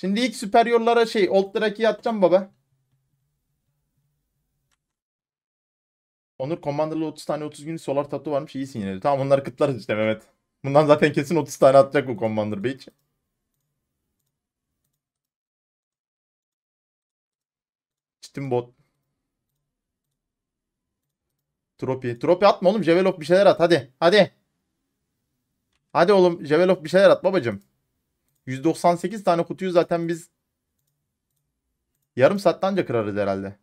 Şimdi ilk süperyollara şey old track'i atacağım baba. Onur Commander'la 30 tane 30 gün solar tatlı varmış. İyisin yine. Tamam onları kıtlarız işte Mehmet. Bundan zaten kesin 30 tane atacak bu Commander Bey için. Çitim bot. Tropi. Tropi atma oğlum. Jevelop bir şeyler at. Hadi. Hadi. Hadi oğlum. Jevelop bir şeyler at babacım. 198 tane kutuyu zaten biz yarım saatten önce kırarız herhalde.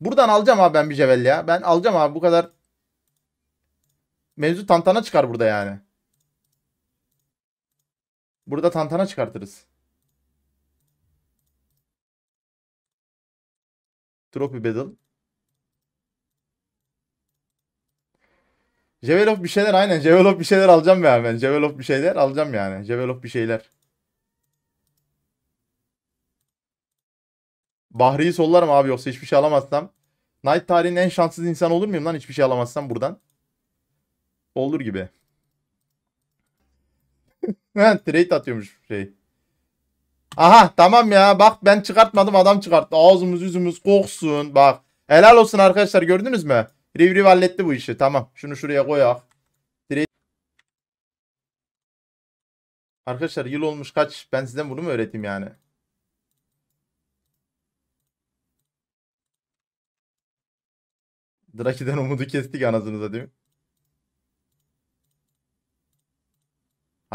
Buradan alacağım abi ben bir cevelli ya. Ben alacağım abi bu kadar mevzu tantana çıkar burada yani. Burada tantana çıkartırız. Trophy Battle. Jevelov bir şeyler aynen. Jevelov bir şeyler alacağım ya ben. Jevelov bir şeyler alacağım yani. Jevelov bir şeyler. Bahri'yi sollarım abi yoksa hiçbir şey alamazsam. Knight tarihinin en şanssız insan olur muyum lan hiçbir şey alamazsam buradan? Olur gibi. Trade atıyormuş şey. Aha tamam ya bak ben çıkartmadım adam çıkarttı. Ağzımız yüzümüz koksun bak. Helal olsun arkadaşlar gördünüz mü? Rivri halletti bu işi tamam. Şunu şuraya koyak. Arkadaşlar yıl olmuş kaç ben sizden bunu mu öğreteyim yani? Draki'den umudu kestik anasınıza değil mi?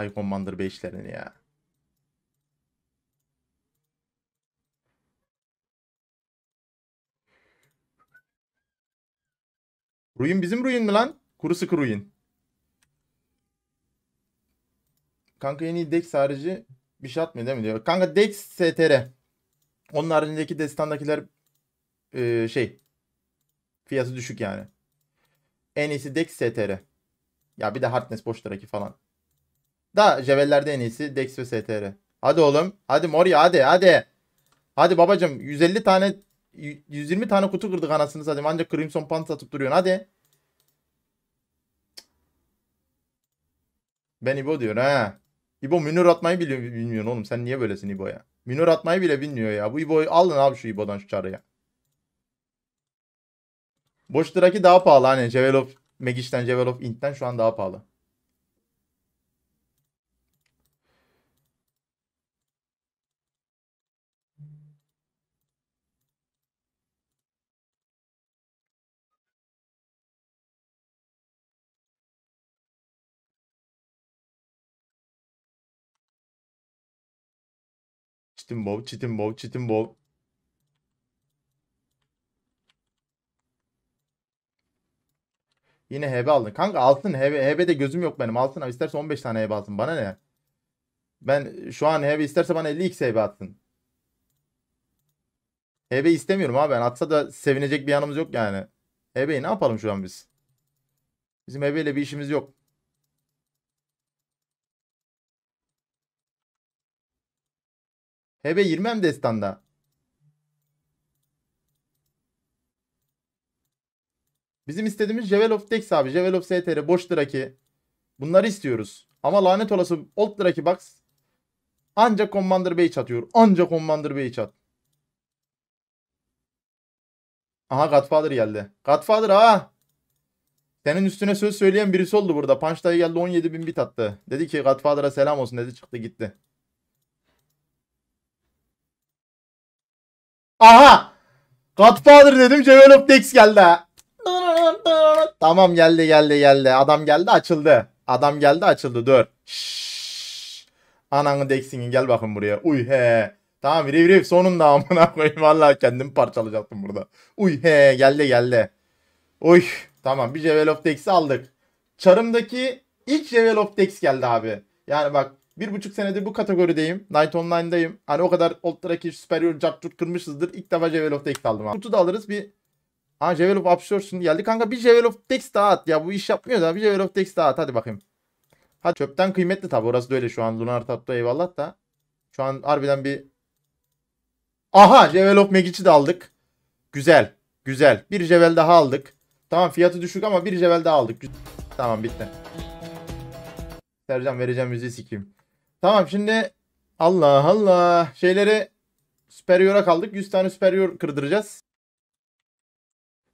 High Commander 5'lerini ya. Ruin bizim ruin mi lan? Kuru sıkı ruin. Kanka yeni Dex harici bir şey atmıyor değil mi diyor. Kanka Dex STR. Onun haricindeki destandakiler e, şey Fiyatı düşük yani. En iyisi Dex STR. Ya bir de Hardness boşlaraki falan. Da Jeveller'de en iyisi Dex ve STR. Hadi oğlum. Hadi Moria hadi hadi. Hadi babacım 150 tane 120 tane kutu kırdık anasını satayım. Ancak Crimson Pants atıp duruyorsun hadi. Ben İbo diyor ha. İbo Münir atmayı bile bilmiyorsun oğlum. Sen niye böylesin İbo ya? atmayı bile bilmiyor ya. Bu İbo'yu alın abi şu İbo'dan şu çarıya. Boş Draki daha pahalı. Hani Jewel of Magic'ten, Jewel of Int'ten şu an daha pahalı. Çitim bov, çitim bov, çitim bov. Yine hebe aldın. Kanka altın hebe, de gözüm yok benim. Altın abi isterse 15 tane hebe altın. Bana ne? Ben şu an hebe isterse bana 50x hebe atsın. Hebe istemiyorum abi. ben. atsa da sevinecek bir yanımız yok yani. Hebe'yi ne yapalım şu an biz? Bizim hebeyle bir işimiz yok. Hebe 20 destanda. Bizim istediğimiz Jewel of Dex abi. Jewel of STR, boş Draki. Bunları istiyoruz. Ama lanet olası Old Draki Box ancak Commander Bey atıyor. Ancak Commander Bey at. Aha Godfather geldi. Godfather ha. Senin üstüne söz söyleyen birisi oldu burada. Punch dayı geldi 17 bin bit attı. Dedi ki Godfather'a selam olsun dedi çıktı gitti. Aha! Godfather dedim Jewel of Dex geldi Tamam geldi geldi geldi. Adam geldi açıldı. Adam geldi açıldı dur. Şşş. Ananı deksinin gel bakın buraya. Uy he. Tamam riv riv sonunda amına koyayım. Vallahi kendimi parçalayacaktım burada. Uy he geldi geldi. Uy tamam bir Jevel of Dex'i aldık. Çarımdaki ilk Jevel of Dex geldi abi. Yani bak bir buçuk senedir bu kategorideyim. Night Online'dayım. Hani o kadar Old Trakish, Superior, Jackpot kırmışızdır. İlk defa Jevel of Dex aldım abi. Kutu da alırız bir Ha Javel of Absorption geldi. Kanka bir Javel of Dex daha at ya. Bu iş yapmıyor da bir Javel of Dex daha at. Hadi bakayım. Ha çöpten kıymetli tabi. Orası da öyle şu an. Lunar Tap'ta eyvallah da. Şu an harbiden bir... Aha Javel of Magic'i de aldık. Güzel. Güzel. Bir Javel daha aldık. Tamam fiyatı düşük ama bir Javel daha aldık. Tamam bitti. Sercan vereceğim müziği sikeyim. Tamam şimdi Allah Allah şeyleri Superior'a kaldık. 100 tane Superior kırdıracağız.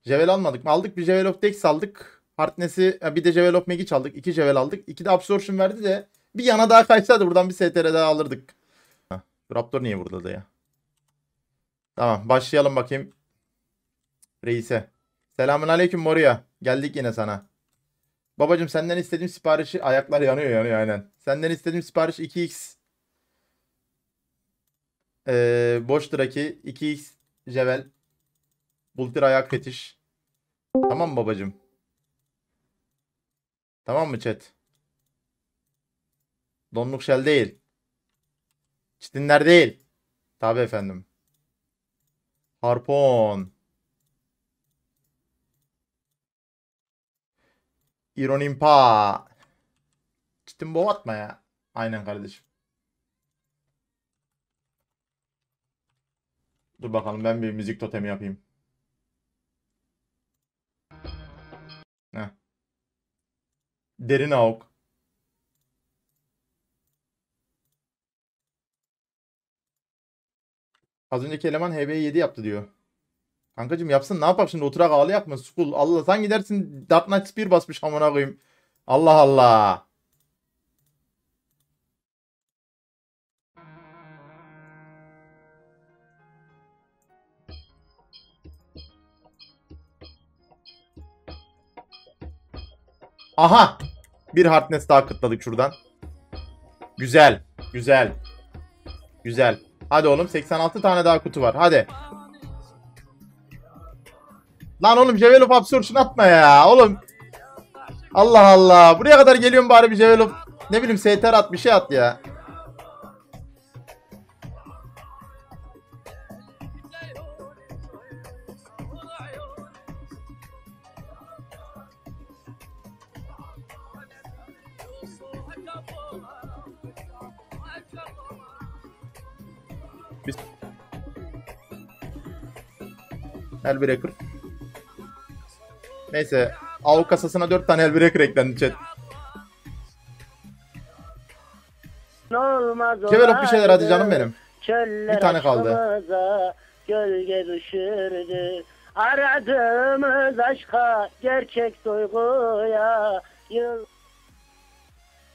Jevel almadık mı? Aldık bir Jevel of Dex aldık. Hartness'i bir de Jevel of Magic aldık. iki Jevel aldık. İki de Absorption verdi de bir yana daha kaçsaydı buradan bir STR daha alırdık. Heh, Raptor niye burada da ya? Tamam başlayalım bakayım. Reise. Selamun aleyküm Moria. Geldik yine sana. Babacım senden istediğim siparişi ayaklar yanıyor yanıyor aynen. Senden istediğim sipariş 2x ee, boş draki 2x jevel Bultir ayak fetiş. Tamam babacım? Tamam mı chat? Donluk şel değil. Çitinler değil. Tabi efendim. Harpon. İronimpa. Çitin bov atma ya. Aynen kardeşim. Dur bakalım ben bir müzik totemi yapayım. Derin auk. Az önceki eleman hb 7 yaptı diyor. Kankacım yapsın ne yapar şimdi oturak ağlı yapma. School Allah sen gidersin Dark Knight Spear basmış amına koyayım. Allah Allah. Aha. Bir hardness daha kıtladık şuradan. Güzel. Güzel. Güzel. Hadi oğlum 86 tane daha kutu var. Hadi. Lan oğlum Javel of Absorption atma ya. Oğlum. Allah Allah. Buraya kadar geliyorum bari bir Javel of... Ne bileyim STR at bir şey at ya. Biz... Hellbreaker. Neyse. Av kasasına 4 tane Hellbreaker eklendi chat. Olmaz bir şeyler hadi canım benim. Bir tane kaldı. Gölge düşürdü. Aradığımız aşka, gerçek duyguya, yıl...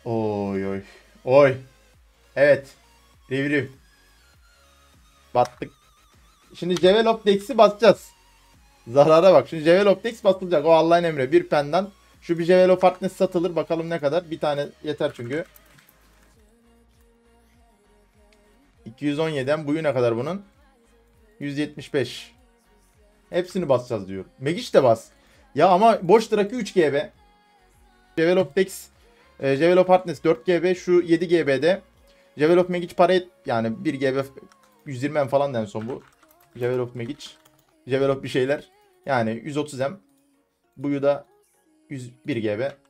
Oy oy. Oy. Evet. Devrim. Battık. Şimdi Cevelop Dex'i basacağız. Zarara bak. Şimdi Cevelop Dex basılacak. O Allah'ın emri. Bir penden. Şu bir Cevelop Artness satılır. Bakalım ne kadar. Bir tane yeter çünkü. 217'den buyu ne kadar bunun? 175. Hepsini basacağız diyor. Megiş de bas. Ya ama boş Draki 3GB. Develop Dex, e, Develop Hardness 4GB, şu 7GB'de. Develop Megic para yani 1GB 120 M falan en son bu. Level Magic. Level bir şeyler. Yani 130 M. Buyu da 101 GB.